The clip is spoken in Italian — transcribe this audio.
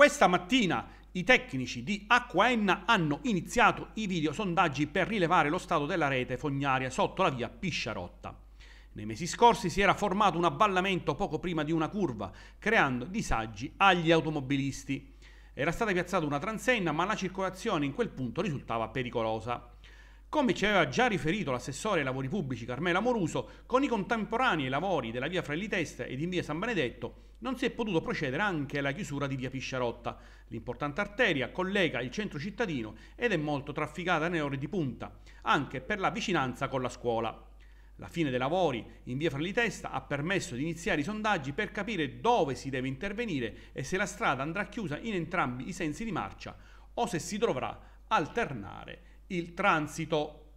Questa mattina i tecnici di Acquaenna hanno iniziato i videosondaggi per rilevare lo stato della rete fognaria sotto la via Pisciarotta. Nei mesi scorsi si era formato un abballamento poco prima di una curva, creando disagi agli automobilisti. Era stata piazzata una transenna, ma la circolazione in quel punto risultava pericolosa. Come ci aveva già riferito l'assessore ai lavori pubblici Carmela Moruso, con i contemporanei lavori della via Frelli Testa ed in via San Benedetto non si è potuto procedere anche alla chiusura di via Pisciarotta. L'importante arteria collega il centro cittadino ed è molto trafficata nelle ore di punta, anche per la vicinanza con la scuola. La fine dei lavori in via Frelli Testa ha permesso di iniziare i sondaggi per capire dove si deve intervenire e se la strada andrà chiusa in entrambi i sensi di marcia o se si dovrà alternare il transito